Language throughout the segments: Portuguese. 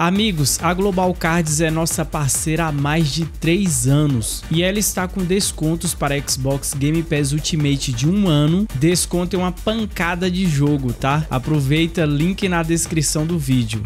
Amigos, a Global Cards é nossa parceira há mais de 3 anos e ela está com descontos para Xbox Game Pass Ultimate de um ano. Desconto é uma pancada de jogo, tá? Aproveita, link na descrição do vídeo.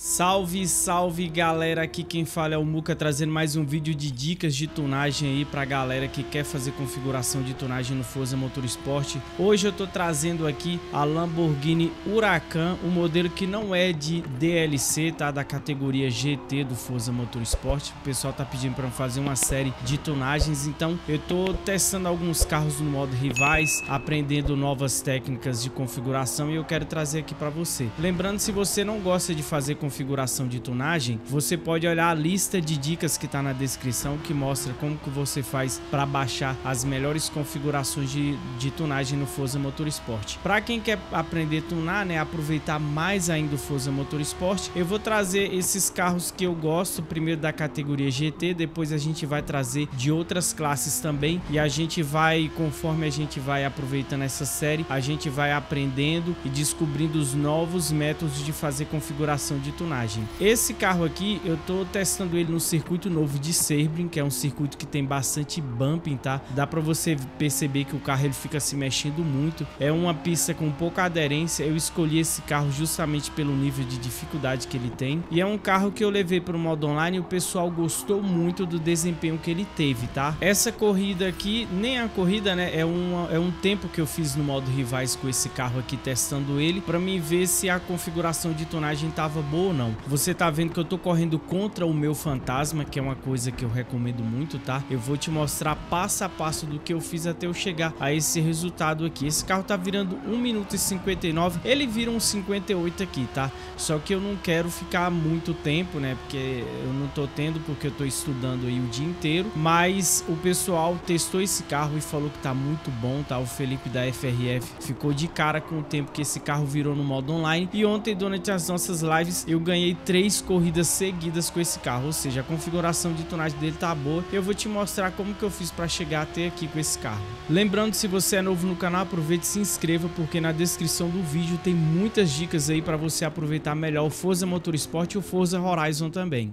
Salve, salve galera, aqui quem fala é o Muca trazendo mais um vídeo de dicas de tunagem aí pra galera que quer fazer configuração de tunagem no Forza Motorsport. Hoje eu tô trazendo aqui a Lamborghini Huracan, um modelo que não é de DLC, tá? Da categoria GT do Forza Motorsport. O pessoal tá pedindo pra fazer uma série de tunagens, então eu tô testando alguns carros no modo rivais, aprendendo novas técnicas de configuração e eu quero trazer aqui pra você. Lembrando, se você não gosta de fazer configuração, configuração de tunagem, você pode olhar a lista de dicas que está na descrição que mostra como que você faz para baixar as melhores configurações de, de tunagem no Forza Motorsport. Para quem quer aprender a tunar, né, aproveitar mais ainda o Forza Motorsport, eu vou trazer esses carros que eu gosto, primeiro da categoria GT, depois a gente vai trazer de outras classes também e a gente vai, conforme a gente vai aproveitando essa série, a gente vai aprendendo e descobrindo os novos métodos de fazer configuração de tunagem. Esse carro aqui, eu tô testando ele no circuito novo de Sebring, que é um circuito que tem bastante bumping, tá? Dá pra você perceber que o carro ele fica se mexendo muito. É uma pista com pouca aderência. Eu escolhi esse carro justamente pelo nível de dificuldade que ele tem. E é um carro que eu levei pro modo online e o pessoal gostou muito do desempenho que ele teve, tá? Essa corrida aqui, nem a corrida, né? É, uma, é um tempo que eu fiz no modo rivais com esse carro aqui, testando ele, para mim ver se a configuração de tonagem tava boa ou não. Você tá vendo que eu tô correndo contra o meu fantasma, que é uma coisa que eu recomendo muito, tá? Eu vou te mostrar passo a passo do que eu fiz até eu chegar a esse resultado aqui. Esse carro tá virando 1 minuto e 59, ele vira um 58 aqui, tá? Só que eu não quero ficar muito tempo, né? Porque eu não tô tendo, porque eu tô estudando aí o dia inteiro. Mas o pessoal testou esse carro e falou que tá muito bom, tá? O Felipe da FRF ficou de cara com o tempo que esse carro virou no modo online. E ontem, durante as nossas lives, eu eu ganhei três corridas seguidas com esse carro, ou seja, a configuração de tonagem dele tá boa. Eu vou te mostrar como que eu fiz para chegar até aqui com esse carro. Lembrando, se você é novo no canal, aproveite e se inscreva, porque na descrição do vídeo tem muitas dicas aí para você aproveitar melhor o Forza Motorsport e o Forza Horizon também.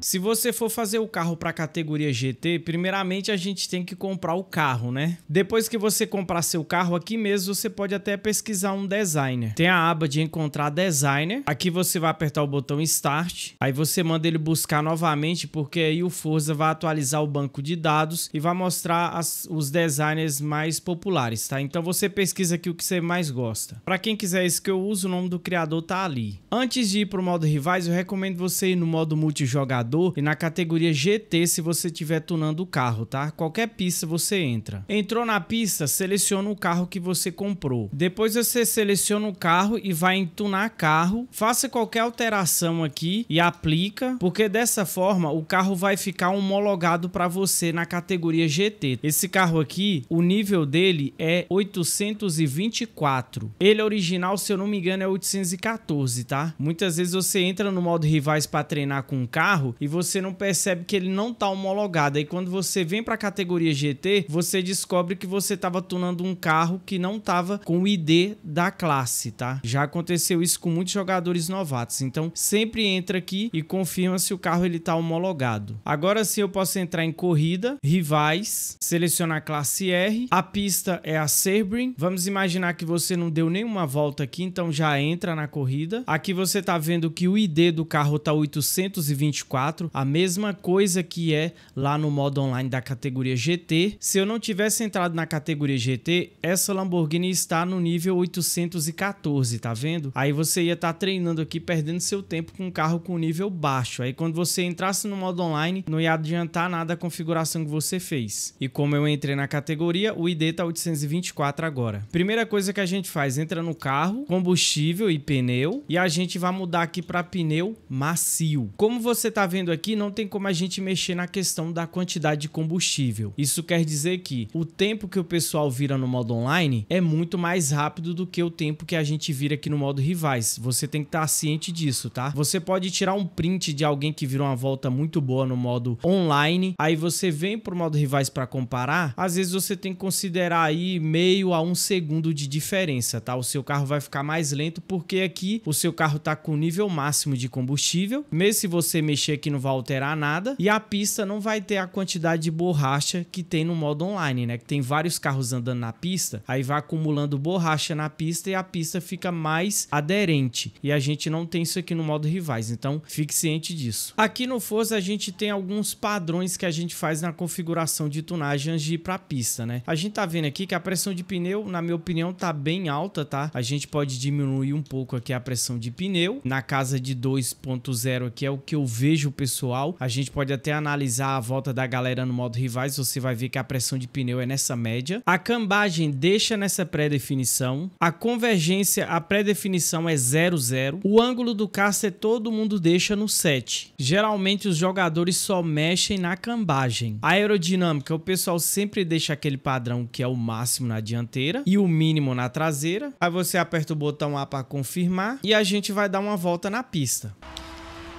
Se você for fazer o carro para a categoria GT, primeiramente a gente tem que comprar o carro, né? Depois que você comprar seu carro aqui mesmo, você pode até pesquisar um designer. Tem a aba de encontrar designer. Aqui você vai apertar o botão Start. Aí você manda ele buscar novamente, porque aí o Forza vai atualizar o banco de dados e vai mostrar as, os designers mais populares, tá? Então você pesquisa aqui o que você mais gosta. Para quem quiser esse que eu uso, o nome do criador tá ali. Antes de ir pro modo rivais, eu recomendo você ir no modo multijogador carregador e na categoria GT se você estiver tunando o carro, tá? Qualquer pista você entra. Entrou na pista, seleciona o carro que você comprou. Depois você seleciona o carro e vai em tunar carro. Faça qualquer alteração aqui e aplica, porque dessa forma o carro vai ficar homologado para você na categoria GT. Esse carro aqui, o nível dele é 824. Ele é original, se eu não me engano, é 814, tá? Muitas vezes você entra no modo rivais para treinar com o carro e você não percebe que ele não tá homologado. Aí quando você vem para a categoria GT, você descobre que você estava tunando um carro que não estava com o ID da classe, tá? Já aconteceu isso com muitos jogadores novatos. Então, sempre entra aqui e confirma se o carro ele tá homologado. Agora sim eu posso entrar em corrida, rivais, selecionar classe R. A pista é a Sebring. Vamos imaginar que você não deu nenhuma volta aqui, então já entra na corrida. Aqui você tá vendo que o ID do carro tá 824 4, a mesma coisa que é lá no modo online da categoria GT. Se eu não tivesse entrado na categoria GT, essa Lamborghini está no nível 814, tá vendo? Aí você ia estar tá treinando aqui, perdendo seu tempo com um carro com nível baixo. Aí quando você entrasse no modo online, não ia adiantar nada a configuração que você fez. E como eu entrei na categoria, o ID tá 824 agora. Primeira coisa que a gente faz, entra no carro, combustível e pneu, e a gente vai mudar aqui para pneu macio. Como você tá vendo vendo aqui, não tem como a gente mexer na questão da quantidade de combustível. Isso quer dizer que o tempo que o pessoal vira no modo online é muito mais rápido do que o tempo que a gente vira aqui no modo rivais. Você tem que estar ciente disso, tá? Você pode tirar um print de alguém que virou uma volta muito boa no modo online, aí você vem pro modo rivais para comparar, às vezes você tem que considerar aí meio a um segundo de diferença, tá? O seu carro vai ficar mais lento porque aqui o seu carro tá com nível máximo de combustível. Mesmo se você mexer aqui que não vai alterar nada. E a pista não vai ter a quantidade de borracha que tem no modo online, né? Que tem vários carros andando na pista, aí vai acumulando borracha na pista e a pista fica mais aderente. E a gente não tem isso aqui no modo rivais, então fique ciente disso. Aqui no Forza a gente tem alguns padrões que a gente faz na configuração de tunagem antes de ir para pista, né? A gente tá vendo aqui que a pressão de pneu, na minha opinião, tá bem alta, tá? A gente pode diminuir um pouco aqui a pressão de pneu, na casa de 2.0 aqui é o que eu vejo pessoal. A gente pode até analisar a volta da galera no modo rivais, você vai ver que a pressão de pneu é nessa média. A cambagem deixa nessa pré-definição. A convergência, a pré-definição é zero. O ângulo do caster todo mundo deixa no 7. Geralmente os jogadores só mexem na cambagem. A aerodinâmica, o pessoal sempre deixa aquele padrão que é o máximo na dianteira e o mínimo na traseira. Aí você aperta o botão A para confirmar e a gente vai dar uma volta na pista.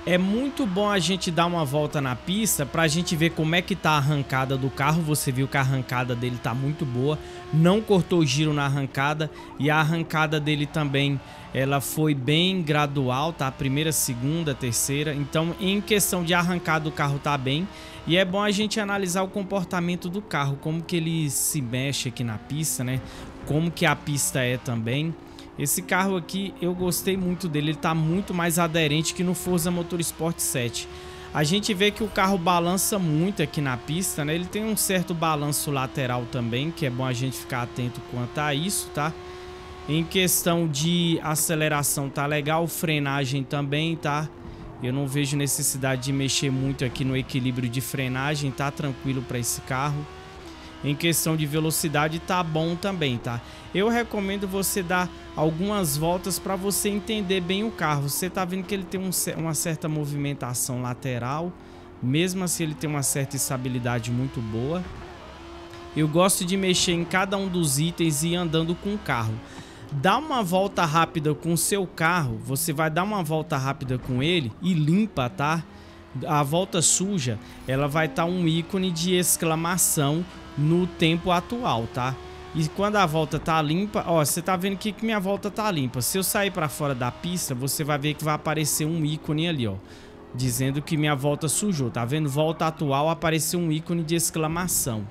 É muito bom a gente dar uma volta na pista para a gente ver como é que tá a arrancada do carro. Você viu que a arrancada dele tá muito boa, não cortou giro na arrancada e a arrancada dele também, ela foi bem gradual, tá? Primeira, segunda, terceira. Então, em questão de arrancada, o carro tá bem. E é bom a gente analisar o comportamento do carro, como que ele se mexe aqui na pista, né? Como que a pista é também. Esse carro aqui eu gostei muito dele, ele tá muito mais aderente que no Forza Motorsport 7. A gente vê que o carro balança muito aqui na pista, né? Ele tem um certo balanço lateral também, que é bom a gente ficar atento quanto a isso, tá? Em questão de aceleração tá legal, frenagem também, tá? Eu não vejo necessidade de mexer muito aqui no equilíbrio de frenagem, tá tranquilo para esse carro em questão de velocidade tá bom também, tá? Eu recomendo você dar algumas voltas para você entender bem o carro. Você tá vendo que ele tem um, uma certa movimentação lateral, mesmo assim ele tem uma certa estabilidade muito boa. Eu gosto de mexer em cada um dos itens e ir andando com o carro. Dá uma volta rápida com o seu carro, você vai dar uma volta rápida com ele e limpa, tá? a volta suja, ela vai estar tá um ícone de exclamação no tempo atual, tá? E quando a volta tá limpa, ó, você tá vendo aqui que minha volta tá limpa. Se eu sair pra fora da pista, você vai ver que vai aparecer um ícone ali, ó. Dizendo que minha volta sujou, tá vendo? Volta atual, apareceu um ícone de exclamação.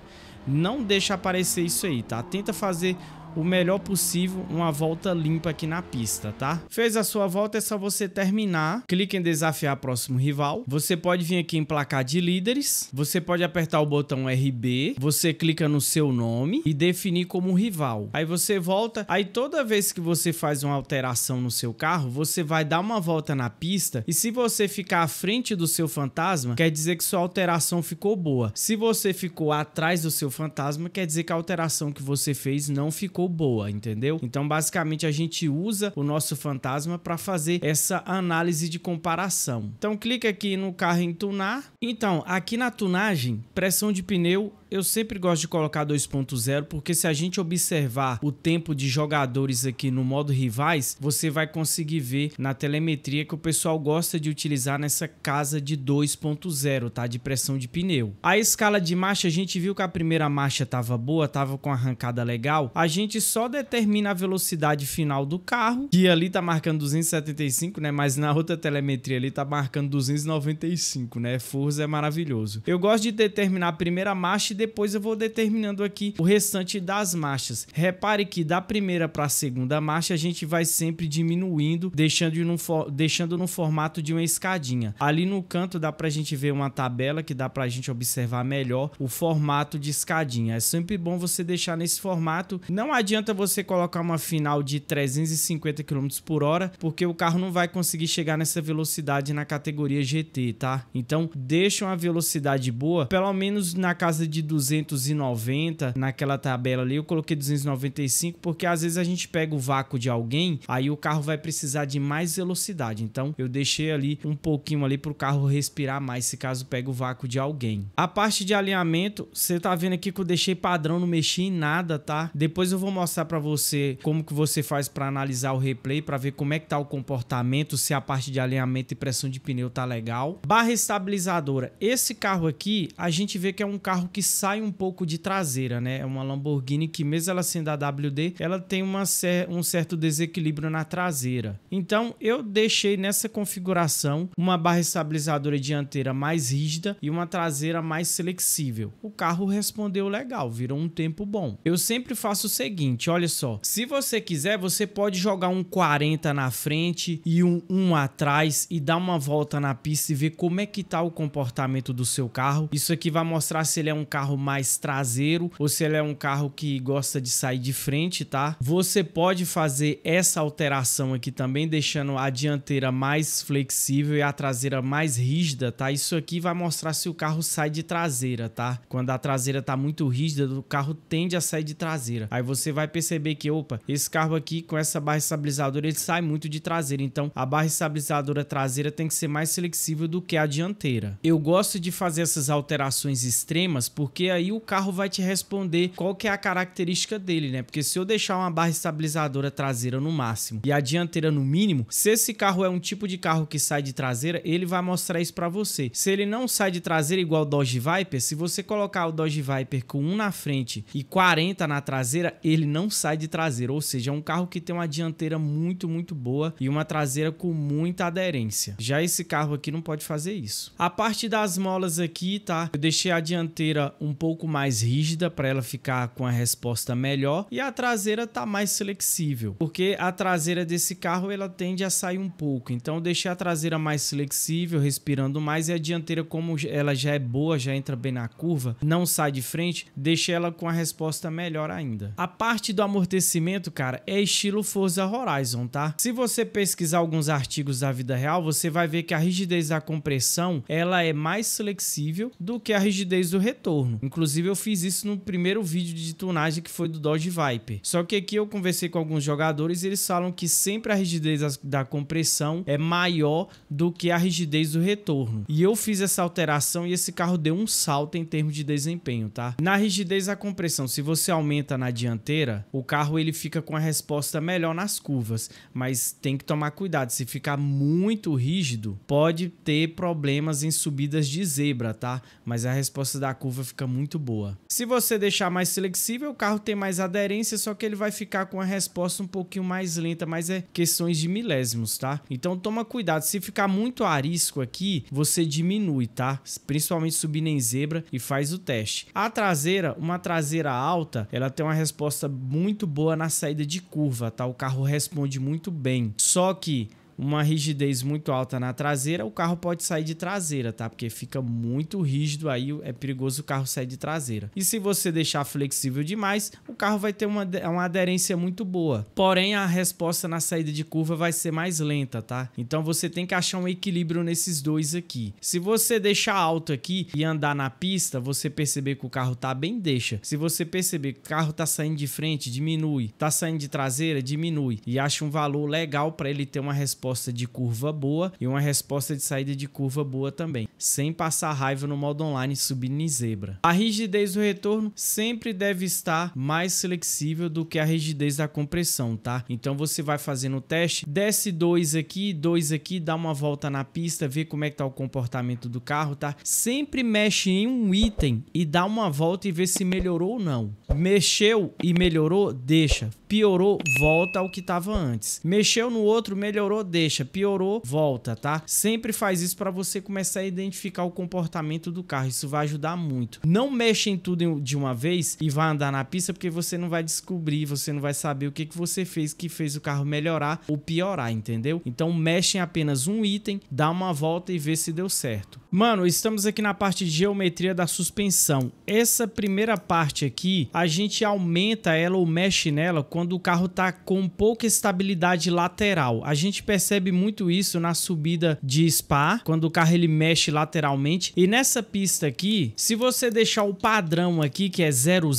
Não deixa aparecer isso aí, tá? Tenta fazer o melhor possível uma volta limpa aqui na pista, tá? Fez a sua volta, é só você terminar. Clique em desafiar próximo rival. Você pode vir aqui em placar de líderes. Você pode apertar o botão RB. Você clica no seu nome e definir como rival. Aí você volta. Aí toda vez que você faz uma alteração no seu carro, você vai dar uma volta na pista. E se você ficar à frente do seu fantasma, quer dizer que sua alteração ficou boa. Se você ficou atrás do seu fantasma, quer dizer que a alteração que você fez não ficou ou boa, entendeu? Então, basicamente, a gente usa o nosso fantasma para fazer essa análise de comparação. Então, clica aqui no carro em tunar. Então, aqui na tunagem, pressão de pneu eu sempre gosto de colocar 2.0 porque se a gente observar o tempo de jogadores aqui no modo rivais, você vai conseguir ver na telemetria que o pessoal gosta de utilizar nessa casa de 2.0, tá? De pressão de pneu. A escala de marcha, a gente viu que a primeira marcha tava boa, tava com arrancada legal. A gente só determina a velocidade final do carro, que ali tá marcando 275, né? Mas na outra telemetria ali tá marcando 295, né? Forza é maravilhoso. Eu gosto de determinar a primeira marcha depois eu vou determinando aqui o restante das marchas. Repare que da primeira para a segunda marcha a gente vai sempre diminuindo, deixando no, deixando no formato de uma escadinha. Ali no canto dá para a gente ver uma tabela que dá para a gente observar melhor o formato de escadinha. É sempre bom você deixar nesse formato. Não adianta você colocar uma final de 350 km por hora, porque o carro não vai conseguir chegar nessa velocidade na categoria GT, tá? Então deixa uma velocidade boa, pelo menos na casa de 290 naquela tabela ali, eu coloquei 295 porque às vezes a gente pega o vácuo de alguém, aí o carro vai precisar de mais velocidade. Então eu deixei ali um pouquinho ali para o carro respirar mais, se caso pega o vácuo de alguém. A parte de alinhamento, você tá vendo aqui que eu deixei padrão, não mexi em nada, tá? Depois eu vou mostrar para você como que você faz para analisar o replay, para ver como é que tá o comportamento, se a parte de alinhamento e pressão de pneu tá legal. Barra estabilizadora. Esse carro aqui, a gente vê que é um carro que sai um pouco de traseira, né? É uma Lamborghini que, mesmo ela sendo a WD, ela tem uma, um certo desequilíbrio na traseira. Então, eu deixei nessa configuração uma barra estabilizadora dianteira mais rígida e uma traseira mais flexível. O carro respondeu legal, virou um tempo bom. Eu sempre faço o seguinte, olha só. Se você quiser, você pode jogar um 40 na frente e um 1 atrás e dar uma volta na pista e ver como é que tá o comportamento do seu carro. Isso aqui vai mostrar se ele é um carro carro mais traseiro ou se ele é um carro que gosta de sair de frente, tá? Você pode fazer essa alteração aqui também, deixando a dianteira mais flexível e a traseira mais rígida, tá? Isso aqui vai mostrar se o carro sai de traseira, tá? Quando a traseira tá muito rígida, o carro tende a sair de traseira. Aí você vai perceber que, opa, esse carro aqui com essa barra estabilizadora, ele sai muito de traseira. Então, a barra estabilizadora traseira tem que ser mais flexível do que a dianteira. Eu gosto de fazer essas alterações extremas porque porque aí o carro vai te responder qual que é a característica dele, né? Porque se eu deixar uma barra estabilizadora traseira no máximo e a dianteira no mínimo, se esse carro é um tipo de carro que sai de traseira, ele vai mostrar isso para você. Se ele não sai de traseira igual o Dodge Viper, se você colocar o Dodge Viper com 1 na frente e 40 na traseira, ele não sai de traseira, ou seja, é um carro que tem uma dianteira muito, muito boa e uma traseira com muita aderência. Já esse carro aqui não pode fazer isso. A parte das molas aqui, tá? Eu deixei a dianteira um pouco mais rígida para ela ficar com a resposta melhor e a traseira tá mais flexível, porque a traseira desse carro ela tende a sair um pouco. Então deixei a traseira mais flexível, respirando mais e a dianteira como ela já é boa, já entra bem na curva, não sai de frente, deixei ela com a resposta melhor ainda. A parte do amortecimento, cara, é estilo Forza Horizon, tá? Se você pesquisar alguns artigos da vida real, você vai ver que a rigidez da compressão, ela é mais flexível do que a rigidez do retorno. Uhum. Inclusive, eu fiz isso no primeiro vídeo de tunagem que foi do Dodge Viper. Só que aqui eu conversei com alguns jogadores e eles falam que sempre a rigidez da compressão é maior do que a rigidez do retorno. E eu fiz essa alteração e esse carro deu um salto em termos de desempenho, tá? Na rigidez da compressão, se você aumenta na dianteira, o carro ele fica com a resposta melhor nas curvas, mas tem que tomar cuidado, se ficar muito rígido, pode ter problemas em subidas de zebra, tá? Mas a resposta da curva fica fica muito boa. Se você deixar mais flexível, o carro tem mais aderência, só que ele vai ficar com a resposta um pouquinho mais lenta, mas é questões de milésimos, tá? Então toma cuidado, se ficar muito arisco aqui, você diminui, tá? Principalmente subindo em zebra e faz o teste. A traseira, uma traseira alta, ela tem uma resposta muito boa na saída de curva, tá? O carro responde muito bem. Só que uma rigidez muito alta na traseira, o carro pode sair de traseira, tá? Porque fica muito rígido aí, é perigoso o carro sair de traseira. E se você deixar flexível demais, o carro vai ter uma, uma aderência muito boa. Porém, a resposta na saída de curva vai ser mais lenta, tá? Então você tem que achar um equilíbrio nesses dois aqui. Se você deixar alto aqui e andar na pista, você perceber que o carro tá bem, deixa. Se você perceber que o carro tá saindo de frente, diminui. Tá saindo de traseira, diminui. E acha um valor legal para ele ter uma resposta resposta de curva boa e uma resposta de saída de curva boa também, sem passar raiva no modo online subindo em zebra. A rigidez do retorno sempre deve estar mais flexível do que a rigidez da compressão, tá? Então você vai fazendo o teste, desce dois aqui, dois aqui, dá uma volta na pista, vê como é que tá o comportamento do carro, tá? Sempre mexe em um item e dá uma volta e vê se melhorou ou não. Mexeu e melhorou, deixa. Piorou, volta ao que estava antes. Mexeu no outro, melhorou, deixa deixa, piorou, volta, tá? Sempre faz isso para você começar a identificar o comportamento do carro, isso vai ajudar muito. Não mexe em tudo de uma vez e vai andar na pista porque você não vai descobrir, você não vai saber o que, que você fez que fez o carro melhorar ou piorar, entendeu? Então mexe em apenas um item, dá uma volta e vê se deu certo. Mano, estamos aqui na parte de geometria da suspensão. Essa primeira parte aqui, a gente aumenta ela ou mexe nela quando o carro tá com pouca estabilidade lateral. A gente percebe percebe muito isso na subida de Spa, quando o carro ele mexe lateralmente. E nessa pista aqui, se você deixar o padrão aqui, que é 00,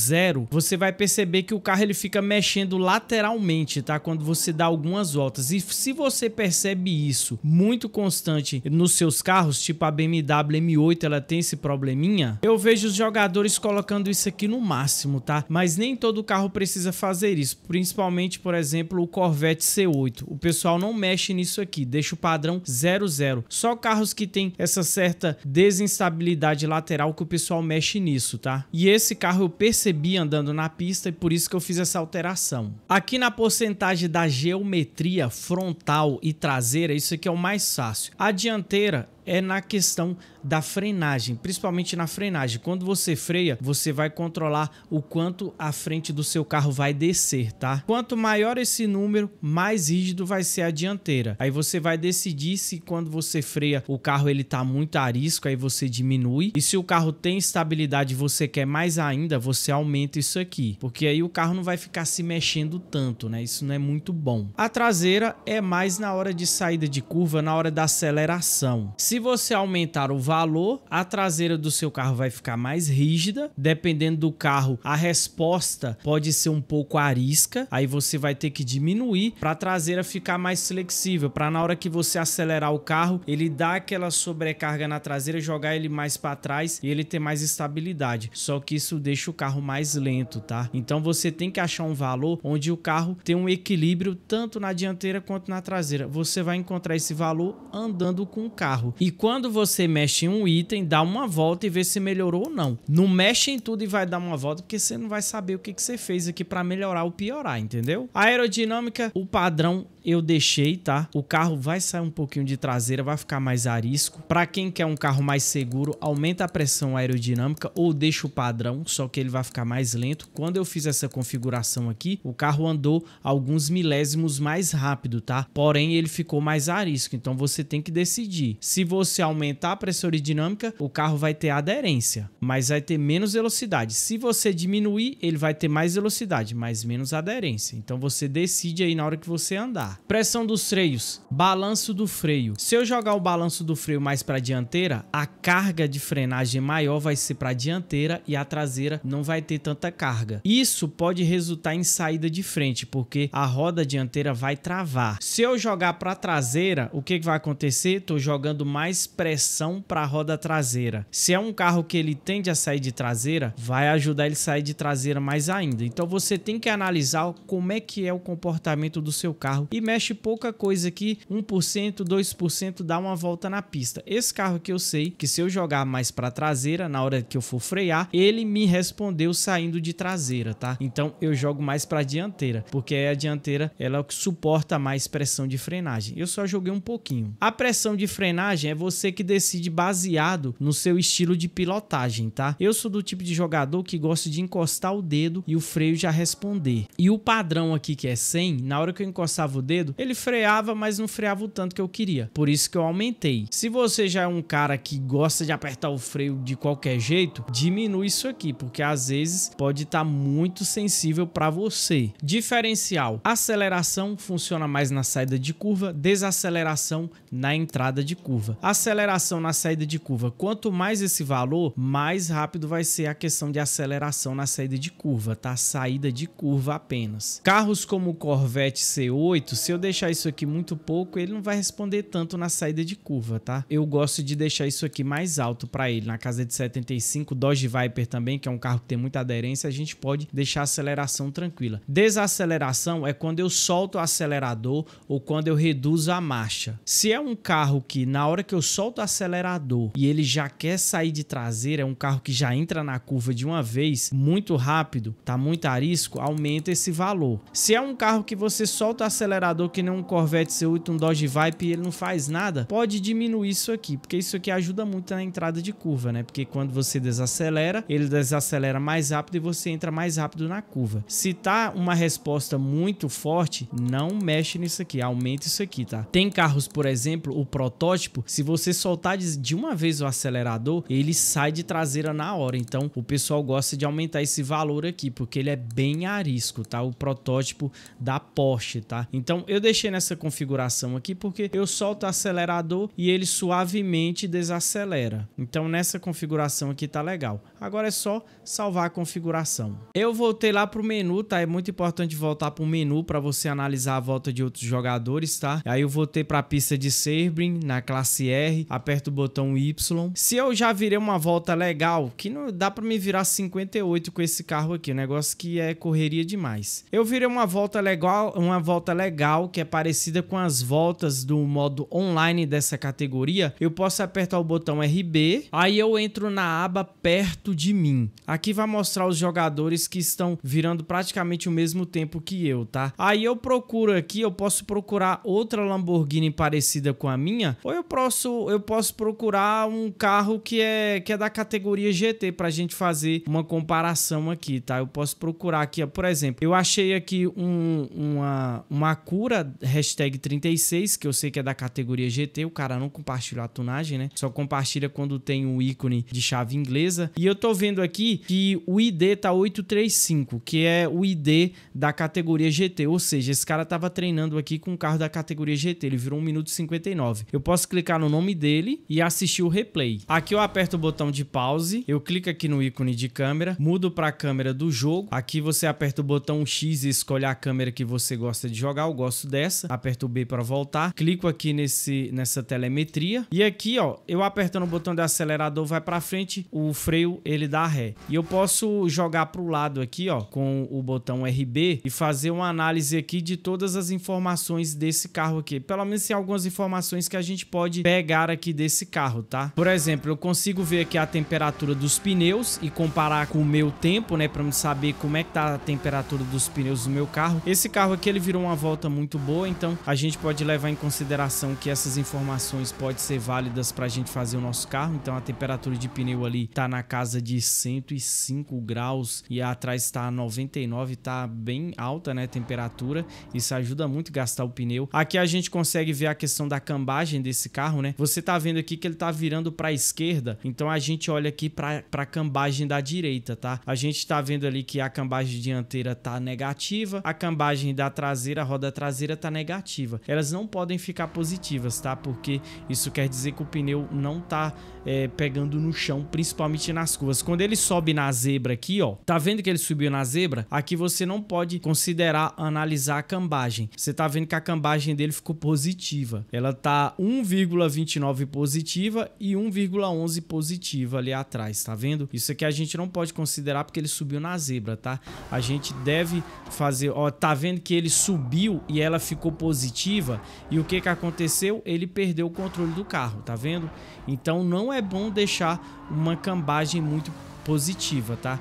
você vai perceber que o carro ele fica mexendo lateralmente, tá? Quando você dá algumas voltas. E se você percebe isso muito constante nos seus carros, tipo a BMW M8, ela tem esse probleminha, eu vejo os jogadores colocando isso aqui no máximo, tá? Mas nem todo carro precisa fazer isso, principalmente, por exemplo, o Corvette C8. O pessoal não mexe nisso aqui, deixa o padrão 00. Só carros que tem essa certa desinstabilidade lateral que o pessoal mexe nisso, tá? E esse carro eu percebi andando na pista e por isso que eu fiz essa alteração. Aqui na porcentagem da geometria frontal e traseira, isso aqui é o mais fácil. A dianteira é na questão da frenagem, principalmente na frenagem. Quando você freia, você vai controlar o quanto a frente do seu carro vai descer, tá? Quanto maior esse número, mais rígido vai ser a dianteira. Aí você vai decidir se quando você freia o carro ele tá muito arisco, aí você diminui. E se o carro tem estabilidade, e você quer mais ainda, você aumenta isso aqui, porque aí o carro não vai ficar se mexendo tanto, né? Isso não é muito bom. A traseira é mais na hora de saída de curva, na hora da aceleração. Se se você aumentar o valor, a traseira do seu carro vai ficar mais rígida. Dependendo do carro, a resposta pode ser um pouco arisca. Aí você vai ter que diminuir para a traseira ficar mais flexível, para na hora que você acelerar o carro, ele dar aquela sobrecarga na traseira, jogar ele mais para trás e ele ter mais estabilidade. Só que isso deixa o carro mais lento, tá? Então você tem que achar um valor onde o carro tem um equilíbrio tanto na dianteira quanto na traseira. Você vai encontrar esse valor andando com o carro. E e quando você mexe em um item, dá uma volta e vê se melhorou ou não. Não mexe em tudo e vai dar uma volta, porque você não vai saber o que, que você fez aqui para melhorar ou piorar, entendeu? A aerodinâmica, o padrão eu deixei, tá? O carro vai sair um pouquinho de traseira, vai ficar mais arisco. Para quem quer um carro mais seguro, aumenta a pressão aerodinâmica ou deixa o padrão, só que ele vai ficar mais lento. Quando eu fiz essa configuração aqui, o carro andou alguns milésimos mais rápido, tá? Porém, ele ficou mais arisco, então você tem que decidir. Se você aumentar a pressão aerodinâmica, o carro vai ter aderência, mas vai ter menos velocidade. Se você diminuir, ele vai ter mais velocidade, mas menos aderência. Então você decide aí na hora que você andar. Pressão dos freios, balanço do freio. Se eu jogar o balanço do freio mais para a dianteira, a carga de frenagem maior vai ser para a dianteira e a traseira não vai ter tanta carga. Isso pode resultar em saída de frente, porque a roda dianteira vai travar. Se eu jogar para a traseira, o que, que vai acontecer? Estou jogando mais pressão para a roda traseira. Se é um carro que ele tende a sair de traseira, vai ajudar ele a sair de traseira mais ainda. Então você tem que analisar como é que é o comportamento do seu carro e mexe pouca coisa aqui, 1%, 2%, dá uma volta na pista. Esse carro que eu sei que se eu jogar mais para traseira, na hora que eu for frear, ele me respondeu saindo de traseira, tá? Então eu jogo mais para dianteira, porque a dianteira ela é o que suporta mais pressão de frenagem. Eu só joguei um pouquinho. A pressão de frenagem é você que decide baseado no seu estilo de pilotagem, tá? Eu sou do tipo de jogador que gosta de encostar o dedo e o freio já responder. E o padrão aqui que é 100, na hora que eu encostava o dedo, ele freava, mas não freava o tanto que eu queria. Por isso que eu aumentei. Se você já é um cara que gosta de apertar o freio de qualquer jeito, diminui isso aqui, porque às vezes pode estar tá muito sensível para você. Diferencial: aceleração funciona mais na saída de curva, desaceleração na entrada de curva. Aceleração na saída de curva, quanto mais esse valor, mais rápido vai ser a questão de aceleração na saída de curva, tá? Saída de curva apenas. Carros como o Corvette C8, se eu deixar isso aqui muito pouco, ele não vai responder tanto na saída de curva, tá? Eu gosto de deixar isso aqui mais alto para ele, na casa de 75, Dodge Viper também, que é um carro que tem muita aderência, a gente pode deixar a aceleração tranquila. Desaceleração é quando eu solto o acelerador ou quando eu reduzo a marcha. Se é um carro que na hora que eu solto o acelerador e ele já quer sair de traseira, é um carro que já entra na curva de uma vez, muito rápido, tá muito arisco, aumenta esse valor. Se é um carro que você solta o acelerador que nem um Corvette C8, um Dodge Viper, ele não faz nada, pode diminuir isso aqui, porque isso aqui ajuda muito na entrada de curva, né? Porque quando você desacelera, ele desacelera mais rápido e você entra mais rápido na curva. Se tá uma resposta muito forte, não mexe nisso aqui, aumenta isso aqui, tá? Tem carros, por exemplo, o protótipo, se você soltar de uma vez o acelerador, ele sai de traseira na hora. Então, o pessoal gosta de aumentar esse valor aqui, porque ele é bem arisco, tá? O protótipo da Porsche, tá? Então, então eu deixei nessa configuração aqui porque eu solto o acelerador e ele suavemente desacelera. Então nessa configuração aqui tá legal. Agora é só salvar a configuração. Eu voltei lá pro menu, tá? É muito importante voltar pro menu para você analisar a volta de outros jogadores, tá? Aí eu voltei pra pista de Sebring, na classe R, aperto o botão Y. Se eu já virei uma volta legal, que não dá para me virar 58 com esse carro aqui, o negócio que é correria demais. Eu virei uma volta legal, uma volta legal legal, que é parecida com as voltas do modo online dessa categoria, eu posso apertar o botão RB, aí eu entro na aba perto de mim. Aqui vai mostrar os jogadores que estão virando praticamente o mesmo tempo que eu, tá? Aí eu procuro aqui, eu posso procurar outra Lamborghini parecida com a minha, ou eu posso, eu posso procurar um carro que é, que é da categoria GT pra gente fazer uma comparação aqui, tá? Eu posso procurar aqui, por exemplo, eu achei aqui um, uma, uma procura hashtag 36, que eu sei que é da categoria GT, o cara não compartilha a tunagem, né? Só compartilha quando tem o um ícone de chave inglesa. E eu tô vendo aqui que o ID tá 835, que é o ID da categoria GT, ou seja, esse cara tava treinando aqui com o um carro da categoria GT, ele virou 1 minuto e 59. Eu posso clicar no nome dele e assistir o replay. Aqui eu aperto o botão de pause, eu clico aqui no ícone de câmera, mudo para a câmera do jogo. Aqui você aperta o botão X e escolhe a câmera que você gosta de jogar. Eu gosto dessa, aperto B para voltar, clico aqui nesse, nessa telemetria e aqui, ó, eu apertando o botão de acelerador vai para frente, o freio ele dá ré. E eu posso jogar para o lado aqui, ó, com o botão RB e fazer uma análise aqui de todas as informações desse carro aqui. Pelo menos tem algumas informações que a gente pode pegar aqui desse carro, tá? Por exemplo, eu consigo ver aqui a temperatura dos pneus e comparar com o meu tempo, né, para me saber como é que tá a temperatura dos pneus do meu carro. Esse carro aqui ele virou uma volta muito boa, então a gente pode levar em consideração que essas informações podem ser válidas para a gente fazer o nosso carro. Então a temperatura de pneu ali tá na casa de 105 graus e atrás está 99, tá bem alta, né, temperatura. Isso ajuda muito a gastar o pneu. Aqui a gente consegue ver a questão da cambagem desse carro, né? Você tá vendo aqui que ele tá virando para a esquerda, então a gente olha aqui para a cambagem da direita, tá? A gente tá vendo ali que a cambagem dianteira tá negativa, a cambagem da traseira, a roda traseira está negativa. Elas não podem ficar positivas, tá? Porque isso quer dizer que o pneu não está é, pegando no chão, principalmente nas curvas. Quando ele sobe na zebra aqui, ó, tá vendo que ele subiu na zebra? Aqui você não pode considerar analisar a cambagem. Você tá vendo que a cambagem dele ficou positiva. Ela tá 1,29 positiva e 1,11 positiva ali atrás, tá vendo? Isso aqui a gente não pode considerar porque ele subiu na zebra, tá? A gente deve fazer, ó, tá vendo que ele subiu e ela ficou positiva. E o que, que aconteceu? Ele perdeu o controle do carro, tá vendo? Então não é bom deixar uma cambagem muito positiva, tá?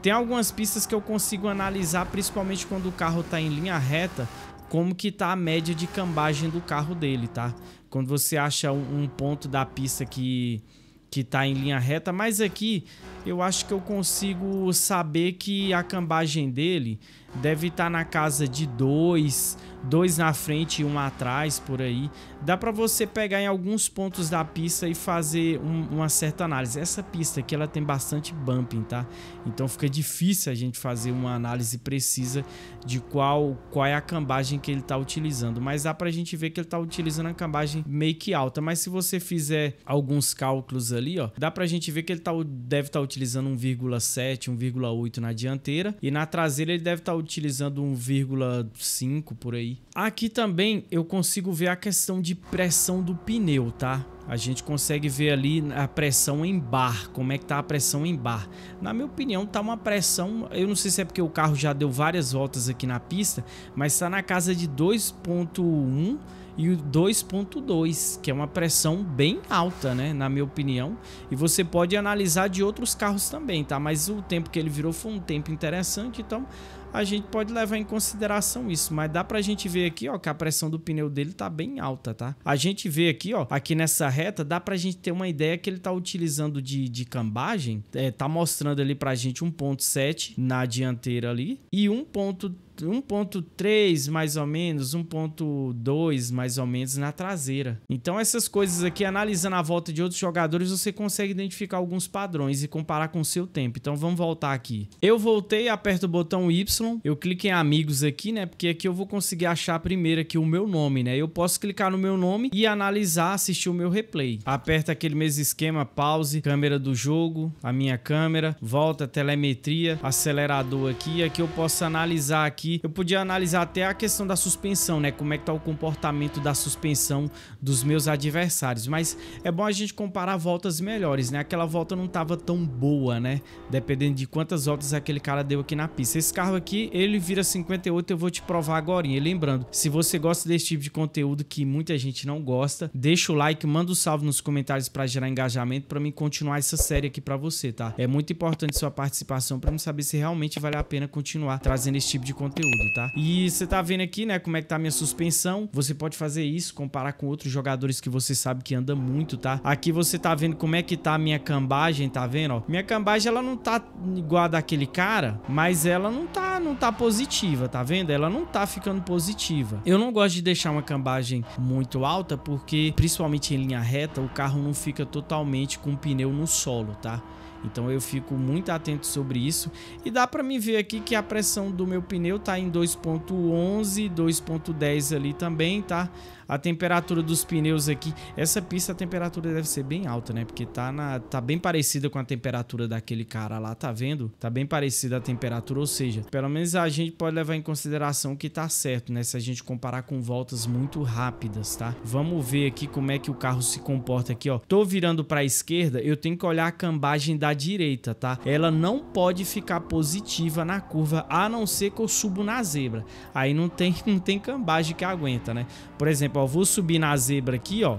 Tem algumas pistas que eu consigo analisar, principalmente quando o carro tá em linha reta, como que tá a média de cambagem do carro dele, tá? Quando você acha um, ponto da pista que que tá em linha reta, mas aqui eu acho que eu consigo saber que a cambagem dele deve estar tá na casa de dois, dois na frente e um atrás, por aí. Dá para você pegar em alguns pontos da pista e fazer um, uma certa análise. Essa pista aqui ela tem bastante bumping, tá? Então fica difícil a gente fazer uma análise precisa de qual, qual é a cambagem que ele está utilizando. Mas dá para a gente ver que ele está utilizando a cambagem meio que alta. Mas se você fizer alguns cálculos ali, ó, dá para a gente ver que ele tá, deve estar tá utilizando utilizando 1,7, 1,8 na dianteira. E na traseira ele deve estar tá utilizando 1,5 por aí. Aqui também eu consigo ver a questão de pressão do pneu, tá? A gente consegue ver ali a pressão em bar, como é que tá a pressão em bar. Na minha opinião, tá uma pressão, eu não sei se é porque o carro já deu várias voltas aqui na pista, mas tá na casa de 2.1 e o 2.2, que é uma pressão bem alta, né, na minha opinião. E você pode analisar de outros carros também, tá? Mas o tempo que ele virou foi um tempo interessante, então a gente pode levar em consideração isso, mas dá pra gente ver aqui, ó, que a pressão do pneu dele tá bem alta, tá? A gente vê aqui, ó, aqui nessa reta, dá pra gente ter uma ideia que ele tá utilizando de, de cambagem, é, tá mostrando ali pra gente 1.7 na dianteira ali e 1.3 1.3 mais ou menos, 1.2 mais ou menos na traseira. Então essas coisas aqui, analisando a volta de outros jogadores, você consegue identificar alguns padrões e comparar com o seu tempo. Então vamos voltar aqui. Eu voltei, aperto o botão Y, eu clico em amigos aqui, né? Porque aqui eu vou conseguir achar primeiro aqui o meu nome, né? Eu posso clicar no meu nome e analisar, assistir o meu replay. Aperta aquele mesmo esquema, pause, câmera do jogo, a minha câmera, volta, telemetria, acelerador aqui. Aqui eu posso analisar aqui aqui, eu podia analisar até a questão da suspensão, né? Como é que tá o comportamento da suspensão dos meus adversários. Mas é bom a gente comparar voltas melhores, né? Aquela volta não tava tão boa, né? Dependendo de quantas voltas aquele cara deu aqui na pista. Esse carro aqui, ele vira 58, eu vou te provar agora. E lembrando, se você gosta desse tipo de conteúdo que muita gente não gosta, deixa o like, manda um salve nos comentários para gerar engajamento, para mim continuar essa série aqui para você, tá? É muito importante sua participação para mim saber se realmente vale a pena continuar trazendo esse tipo de conteúdo conteúdo, tá? E você tá vendo aqui, né, como é que tá a minha suspensão. Você pode fazer isso, comparar com outros jogadores que você sabe que anda muito, tá? Aqui você tá vendo como é que tá a minha cambagem, tá vendo, ó? Minha cambagem, ela não tá igual a daquele cara, mas ela não tá, não tá positiva, tá vendo? Ela não tá ficando positiva. Eu não gosto de deixar uma cambagem muito alta, porque, principalmente em linha reta, o carro não fica totalmente com o pneu no solo, tá? Então eu fico muito atento sobre isso e dá para me ver aqui que a pressão do meu pneu tá em 2.11, 2.10 ali também, tá? A temperatura dos pneus aqui, essa pista a temperatura deve ser bem alta, né? Porque tá, na, tá bem parecida com a temperatura daquele cara lá, tá vendo? Tá bem parecida a temperatura, ou seja, pelo menos a gente pode levar em consideração que tá certo, né? Se a gente comparar com voltas muito rápidas, tá? Vamos ver aqui como é que o carro se comporta aqui, ó. Tô virando pra esquerda, eu tenho que olhar a cambagem da direita, tá? Ela não pode ficar positiva na curva, a não ser que eu subo na zebra. Aí não tem, não tem cambagem que aguenta, né? Por exemplo, exemplo, ó, vou subir na zebra aqui, ó.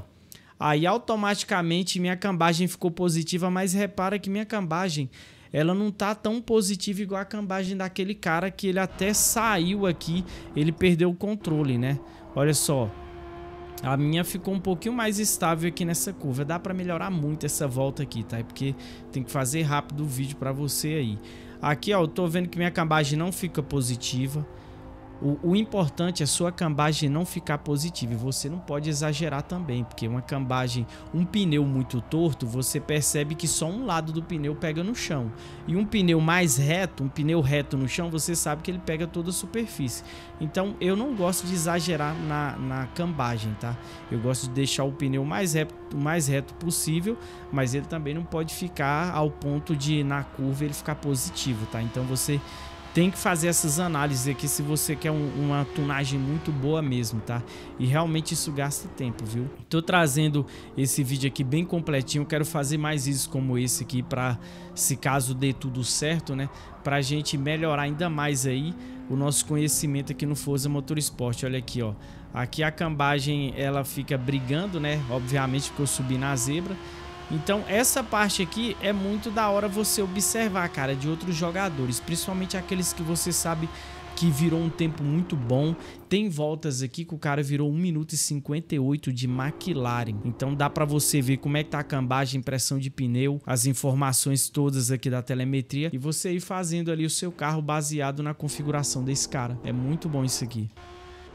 Aí automaticamente minha cambagem ficou positiva, mas repara que minha cambagem ela não tá tão positiva igual a cambagem daquele cara que ele até saiu aqui, ele perdeu o controle, né? Olha só. A minha ficou um pouquinho mais estável aqui nessa curva. Dá para melhorar muito essa volta aqui, tá? É porque tem que fazer rápido o vídeo para você aí. Aqui, ó, eu tô vendo que minha cambagem não fica positiva. O, o, importante é a sua cambagem não ficar positiva. E você não pode exagerar também, porque uma cambagem, um pneu muito torto, você percebe que só um lado do pneu pega no chão. E um pneu mais reto, um pneu reto no chão, você sabe que ele pega toda a superfície. Então eu não gosto de exagerar na, na cambagem, tá? Eu gosto de deixar o pneu mais reto, mais reto possível, mas ele também não pode ficar ao ponto de na curva ele ficar positivo, tá? Então você tem que fazer essas análises aqui se você quer um, uma tunagem muito boa mesmo, tá? E realmente isso gasta tempo, viu? Tô trazendo esse vídeo aqui bem completinho, quero fazer mais vídeos como esse aqui para se caso dê tudo certo, né? Pra gente melhorar ainda mais aí o nosso conhecimento aqui no Forza Motorsport. Olha aqui, ó. Aqui a cambagem ela fica brigando, né? Obviamente porque eu subi na zebra então essa parte aqui é muito da hora você observar, cara, de outros jogadores, principalmente aqueles que você sabe que virou um tempo muito bom. Tem voltas aqui que o cara virou 1 minuto e 58 de McLaren. Então dá para você ver como é que tá a cambagem, pressão de pneu, as informações todas aqui da telemetria e você ir fazendo ali o seu carro baseado na configuração desse cara. É muito bom isso aqui.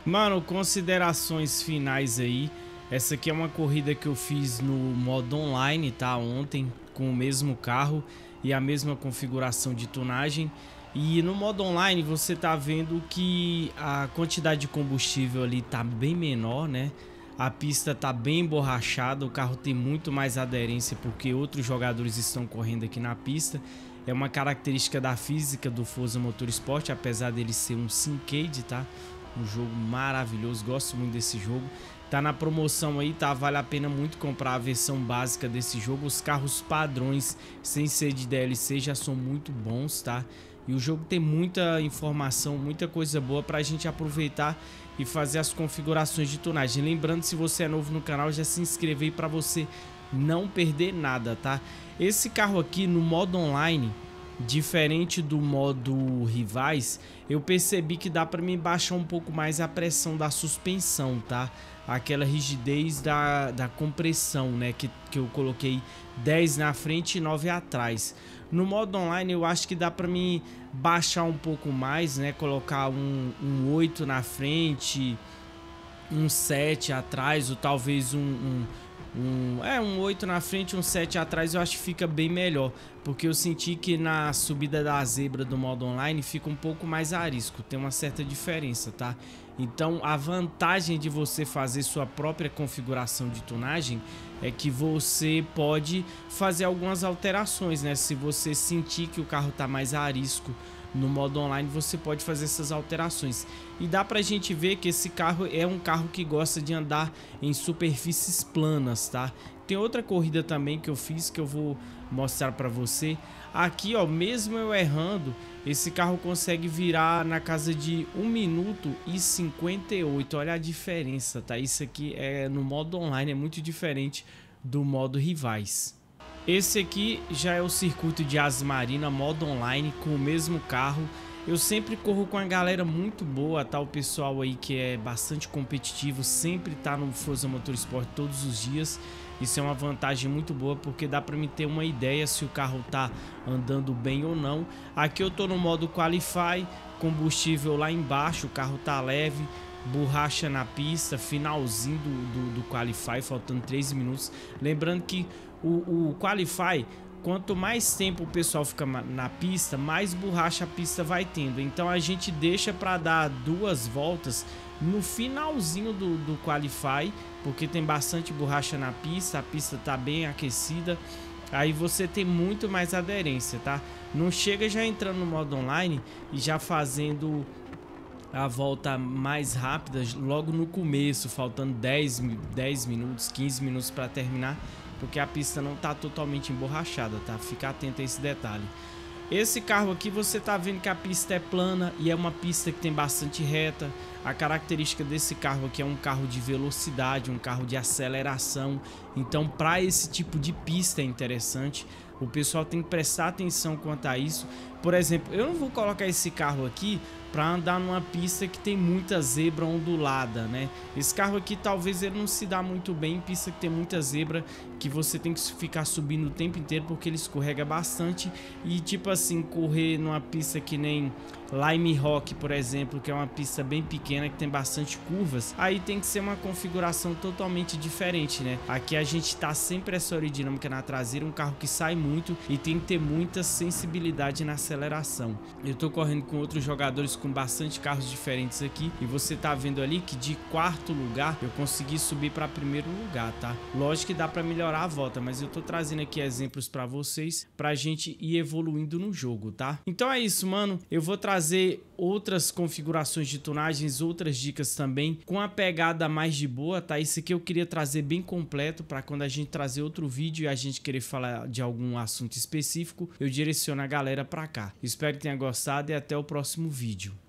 Mano, considerações finais aí essa aqui é uma corrida que eu fiz no modo online, tá? Ontem, com o mesmo carro e a mesma configuração de tunagem. E no modo online você tá vendo que a quantidade de combustível ali tá bem menor, né? A pista tá bem emborrachada, o carro tem muito mais aderência porque outros jogadores estão correndo aqui na pista. É uma característica da física do Forza Motorsport, apesar dele ser um Syncade, tá? Um jogo maravilhoso, gosto muito desse jogo. Tá na promoção aí, tá? Vale a pena muito comprar a versão básica desse jogo. Os carros padrões, sem ser de DLC, já são muito bons, tá? E o jogo tem muita informação, muita coisa boa pra gente aproveitar e fazer as configurações de tonagem. Lembrando, se você é novo no canal, já se inscreve aí pra você não perder nada, tá? Esse carro aqui, no modo online, diferente do modo rivais, eu percebi que dá pra me baixar um pouco mais a pressão da suspensão, Tá? aquela rigidez da, da compressão, né? Que, que eu coloquei 10 na frente e 9 atrás. No modo online eu acho que dá para mim baixar um pouco mais, né? Colocar um, um 8 na frente, um 7 atrás, ou talvez um, um um, é, um 8 na frente, um 7 atrás, eu acho que fica bem melhor porque eu senti que na subida da zebra do modo online fica um pouco mais arisco, tem uma certa diferença, tá? Então a vantagem de você fazer sua própria configuração de tunagem é que você pode fazer algumas alterações, né? Se você sentir que o carro tá mais arisco no modo online, você pode fazer essas alterações. E dá pra gente ver que esse carro é um carro que gosta de andar em superfícies planas, tá? Tem outra corrida também que eu fiz que eu vou mostrar para você. Aqui, ó, mesmo eu errando, esse carro consegue virar na casa de 1 minuto e 58. Olha a diferença, tá? Isso aqui é no modo online, é muito diferente do modo rivais. Esse aqui já é o circuito de Asmarina, modo online, com o mesmo carro. Eu sempre corro com a galera muito boa, tá? O pessoal aí que é bastante competitivo, sempre tá no Forza Motorsport todos os dias. Isso é uma vantagem muito boa porque dá para me ter uma ideia se o carro tá andando bem ou não. Aqui eu tô no modo Qualify, combustível lá embaixo, o carro tá leve, borracha na pista, finalzinho do, do, do Qualify, faltando 3 minutos. Lembrando que o, o Qualify quanto mais tempo o pessoal fica na pista, mais borracha a pista vai tendo. Então a gente deixa para dar duas voltas no finalzinho do, do Qualify, porque tem bastante borracha na pista, a pista tá bem aquecida, aí você tem muito mais aderência, tá? Não chega já entrando no modo online e já fazendo a volta mais rápida logo no começo, faltando 10, 10 minutos, 15 minutos para terminar, porque a pista não tá totalmente emborrachada, tá? Fica atento a esse detalhe. Esse carro aqui você tá vendo que a pista é plana e é uma pista que tem bastante reta. A característica desse carro aqui é um carro de velocidade, um carro de aceleração. Então, para esse tipo de pista é interessante. O pessoal tem que prestar atenção quanto a isso, por exemplo, eu não vou colocar esse carro aqui para andar numa pista que tem muita zebra ondulada, né? Esse carro aqui talvez ele não se dá muito bem em pista que tem muita zebra, que você tem que ficar subindo o tempo inteiro porque ele escorrega bastante e tipo assim, correr numa pista que nem Lime Rock, por exemplo, que é uma pista bem pequena que tem bastante curvas, aí tem que ser uma configuração totalmente diferente, né? Aqui a gente tá sempre essa aerodinâmica na traseira, um carro que sai muito e tem que ter muita sensibilidade na aceleração. Eu estou correndo com outros jogadores com bastante carros diferentes aqui e você está vendo ali que de quarto lugar eu consegui subir para primeiro lugar, tá? Lógico que dá para melhorar a volta, mas eu estou trazendo aqui exemplos para vocês para gente ir evoluindo no jogo, tá? Então é isso, mano. Eu vou trazer outras configurações de tunagens, outras dicas também, com a pegada mais de boa, tá? Isso aqui eu queria trazer bem completo para quando a gente trazer outro vídeo e a gente querer falar de algum assunto específico, eu direciono a galera para cá. Espero que tenha gostado e até o próximo vídeo.